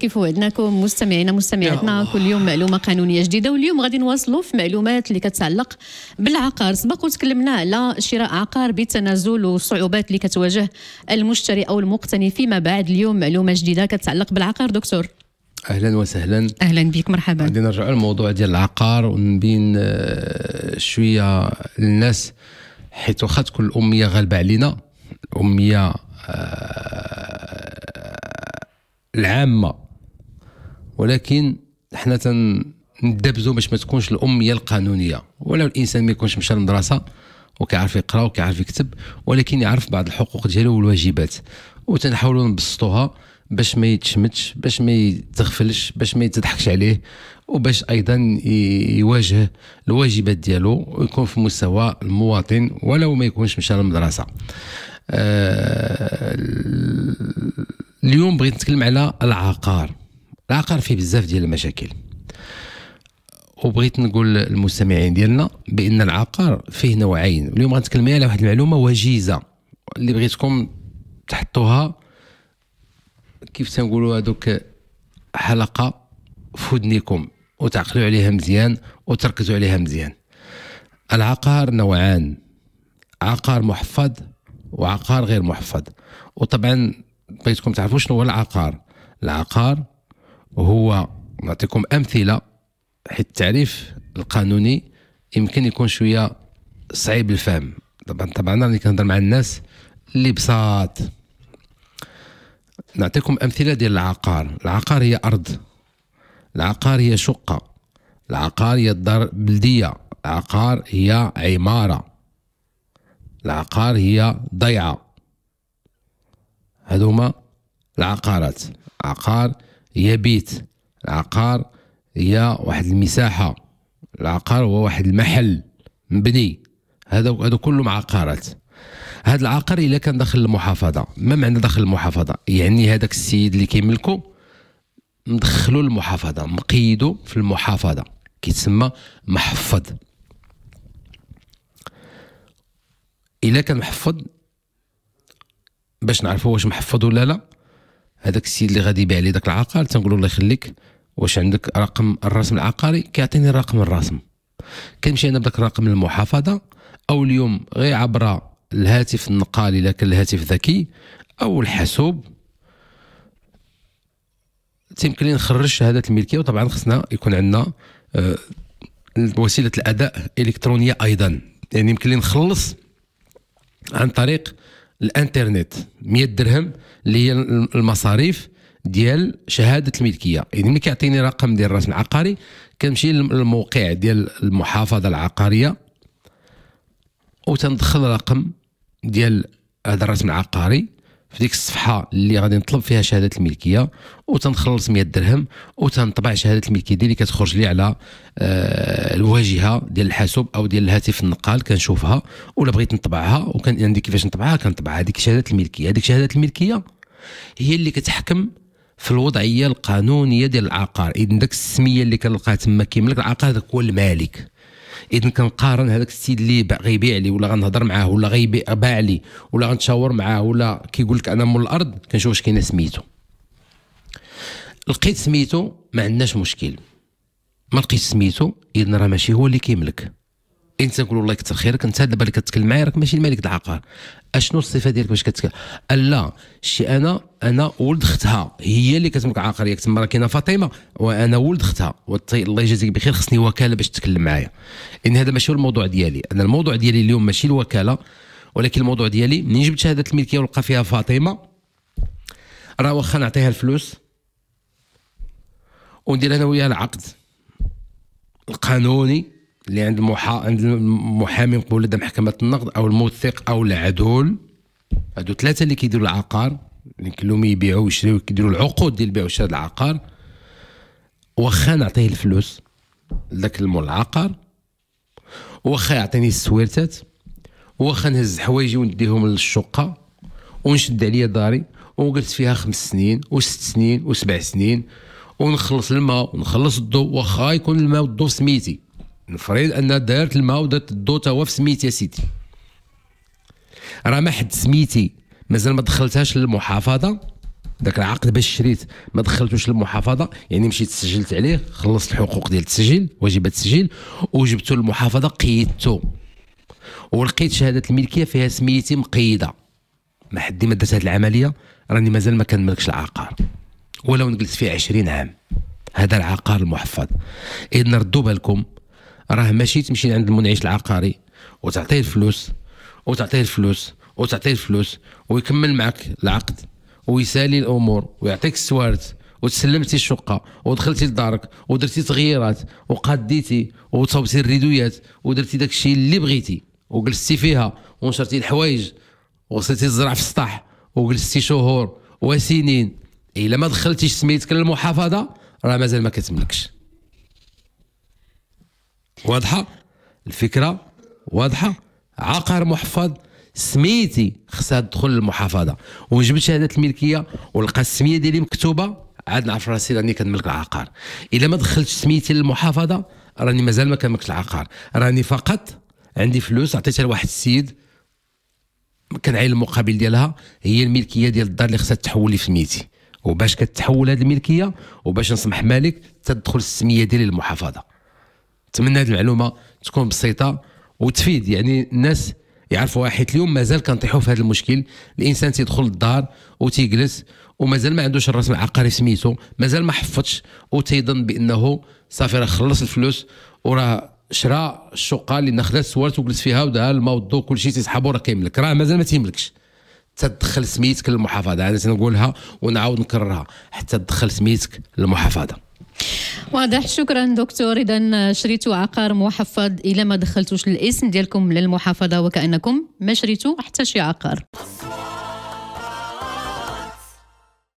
كيف وعدناكم مستمعينا مستمعاتنا كل يوم معلومه قانونيه جديده واليوم غادي نواصلوا في معلومات اللي كتعلق بالعقار سبق وتكلمنا على شراء عقار بالتنازل والصعوبات اللي كتواجه المشتري او المقتني فيما بعد اليوم معلومه جديده كتعلق بالعقار دكتور اهلا وسهلا اهلا بك مرحبا غادي نرجعوا للموضوع ديال العقار ونبين آه، شويه للناس حيت واخا تكون الاميه غالبه علينا الاميه آه، العامه ولكن حنا تندبزو باش ما تكونش الاميه القانونيه ولا الانسان ما يكونش مشى للمدرسه وكيعرف يقرا وكيعرف يكتب ولكن يعرف بعض الحقوق ديالو والواجبات وتنحاولوا نبسطوها باش ما يتشمتش باش ما يتغفلش باش ما يتضحكش عليه وباش ايضا يواجه الواجبات ديالو ويكون في مستوى المواطن ولو ما يكونش مشى للمدرسه آه اليوم بغيت نتكلم على العقار العقار فيه بزاف ديال المشاكل وبغيت نقول للمستمعين ديالنا بان العقار فيه نوعين اليوم غنتكلم على واحد المعلومه وجيزه اللي بغيتكم تحطوها كيف تنقولوا هذوك حلقه في ودنيكم وتعقلوا عليها مزيان وتركزوا عليها مزيان العقار نوعان عقار محفظ وعقار غير محفظ وطبعا بغيتكم تعرفوا شنو هو العقار العقار هو نعطيكم امثله حيت التعريف القانوني يمكن يكون شويه صعيب الفهم طبعا طبعا انا اللي كنهضر مع الناس اللي بساط نعطيكم امثله ديال العقار العقار هي ارض العقار هي شقه العقار هي دار بلديه العقار هي عماره العقار هي ضيعه هذوما العقارات عقار يا بيت العقار هي واحد المساحه العقار هو واحد المحل مبني هذا هذا كلهم عقارات هذا العقار الا كان داخل المحافظه ما معنى داخل المحافظه يعني هذاك السيد اللي كيملكو مدخلو المحافظه مقيدو في المحافظه كيتسمى محفظ الا كان محفظ باش نعرفوا واش محفظ ولا لا هذاك السيد اللي غادي يبيع لي داك العقار تنقول له الله يخليك واش عندك رقم الرسم العقاري كيعطيني رقم الرسم كنمشي انا بداك الرقم المحافظه او اليوم غير عبر الهاتف النقالي الا كان الهاتف ذكي او الحاسوب تيمكن لي نخرج شهادة الملكيه وطبعا خصنا يكون عندنا آه، وسيله الاداء إلكترونية ايضا يعني يمكن لي نخلص عن طريق الانترنت 100 درهم اللي هي المصاريف ديال شهاده الملكيه يعني ملي كيعطيني رقم ديال الرسم العقاري كنمشي للموقع ديال المحافظه العقاريه وتندخل رقم ديال هذا الرسم العقاري في ديك الصفحه اللي غادي نطلب فيها شهاده الملكيه وتنخلص 100 درهم وتنطبع شهاده الملكيه ديالي كتخرج لي على آه، الواجهه ديال الحاسوب او ديال الهاتف النقال كنشوفها ولا بغيت نطبعها وكان عندي كيفاش نطبعها كنطبعها هذيك شهاده الملكيه هذيك شهاده الملكيه هي اللي كتحكم في الوضعيه القانونيه ديال العقار اذا داك السميه اللي كنلقاها تما كيملك العقار هذاك هو المالك اذا كنقارن هذاك السيد اللي غيبيع لي ولا غنهضر معاه ولا غيبيع باع لي ولا غنتشاور معاه ولا كيقول لك انا من الارض كنشوف واش كاينه سميتو لقيت سميتو ما عندناش مشكل ما لقيت سميتو اذا راه ماشي هو اللي كيملك انت تقول الله يكثر خيرك انت دابا اللي كتكلم معايا راك ماشي الملك العقار اشنو الصفه ديالك باش كتك لا شي انا انا ولد اختها هي اللي كتملك عقل ياك تما كاينه فاطمه وانا ولد اختها الله يجازيك بخير خصني وكاله باش تتكلم معايا لان هذا ماشي هو الموضوع ديالي انا الموضوع ديالي اليوم ماشي الوكاله ولكن الموضوع ديالي منين جبت شهاده الملكيه ولقى فيها فاطمه راه واخا نعطيها الفلوس وندير انا وياها العقد القانوني اللي عند المحا... عند المحامي نقول لدى محكمه النقد او الموثق او العدول هادو ثلاثه اللي كيديروا العقار اللي كلهم يبيعوا ويشريوا كيديروا العقود ديال البيع وشراء العقار واخا نعطيه الفلوس لذاك المول العقار واخا يعطيني السويرتات واخا نهز حوايجي ونديهم للشقه ونشد عليا داري وجلست فيها خمس سنين وست سنين وسبع سنين ونخلص الماء ونخلص الضوء واخا يكون الماء والضوء سميتي نفرض ان دارت الماء ودات الضو هو في سميت يا سيدي راه ما حد سميتي مازال ما دخلتهاش للمحافظه داك العقد باش شريت ما دخلتوش للمحافظه يعني مشيت سجلت عليه خلصت الحقوق ديال التسجيل واجبات التسجيل وجبته للمحافظه قيدته ولقيت شهاده الملكيه فيها سميتي مقيده ما حد ما درت هذه العمليه راني مازال ما كنملكش العقار ولو نجلس فيه 20 عام هذا العقار المحفظ اذا ردوا بالكم راه ماشي تمشي عند المنعش العقاري وتعطيه الفلوس وتعطيه الفلوس وتعطيه الفلوس ويكمل معك العقد ويسالي الامور ويعطيك السوارت وتسلمتي الشقه ودخلتي لدارك ودرتي تغييرات وقاديتي وصوبتي الريدويات ودرتي داكشي اللي بغيتي وجلستي فيها ونشرتي الحوايج وغسلتي الزرع في السطح وجلستي شهور وسنين الا إيه ما دخلتيش سميتك للمحافظه راه مازال ما كتملكش واضحه الفكره واضحه عقار محفظ سميتي خصها تدخل للمحافظه وجبت شهاده الملكيه ولقى السميه ديالي مكتوبه عاد نعرف راسي راني كنملك العقار الا ما دخلتش سميتي للمحافظه راني مازال ما كنملكش العقار راني فقط عندي فلوس عطيتها لواحد السيد كنعين المقابل ديالها هي الملكيه ديال الدار اللي خصها تحول لي في سميتي وباش كتحول هذه الملكيه وباش نسمح مالك تدخل السميه ديالي للمحافظه نتمنى هذه المعلومه تكون بسيطه وتفيد يعني الناس يعرفوها حيت اليوم مازال كنطيحوا في هذا المشكل الانسان تيدخل للدار وتيجلس ومازال ما عندوش الرسم العقاري سميتو مازال ما حفظش وتيظن بانه صافي راه خلص الفلوس وراه شرا الشقه اللي خدا سوارت وجلس فيها ودها الماء والضوء شيء تيسحبوا راه كيملك راه مازال ما تيملكش تدخل سميتك للمحافظه انا تنقولها ونعاود نكررها حتى تدخل سميتك للمحافظه واضح شكرا دكتور اذا شريتوا عقار محفظ الى ما دخلتوش الاسم ديالكم للمحافظه وكانكم ما شريتوا حتى شي عقار